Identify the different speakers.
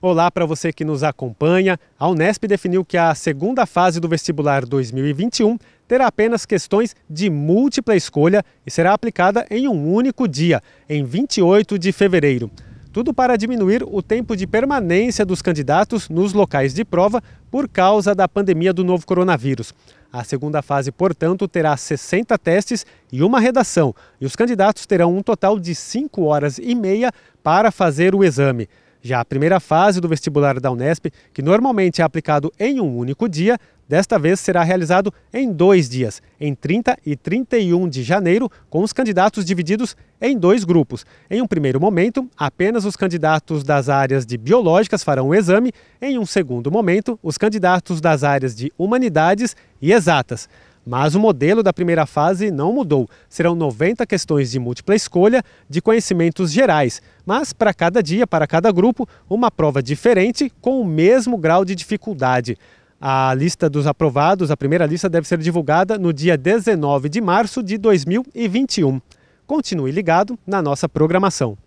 Speaker 1: Olá para você que nos acompanha. A Unesp definiu que a segunda fase do vestibular 2021 terá apenas questões de múltipla escolha e será aplicada em um único dia, em 28 de fevereiro. Tudo para diminuir o tempo de permanência dos candidatos nos locais de prova por causa da pandemia do novo coronavírus. A segunda fase, portanto, terá 60 testes e uma redação, e os candidatos terão um total de 5 horas e meia para fazer o exame. Já a primeira fase do vestibular da Unesp, que normalmente é aplicado em um único dia, desta vez será realizado em dois dias, em 30 e 31 de janeiro, com os candidatos divididos em dois grupos. Em um primeiro momento, apenas os candidatos das áreas de biológicas farão o exame, em um segundo momento, os candidatos das áreas de humanidades e exatas. Mas o modelo da primeira fase não mudou. Serão 90 questões de múltipla escolha de conhecimentos gerais, mas para cada dia, para cada grupo, uma prova diferente com o mesmo grau de dificuldade. A lista dos aprovados, a primeira lista, deve ser divulgada no dia 19 de março de 2021. Continue ligado na nossa programação.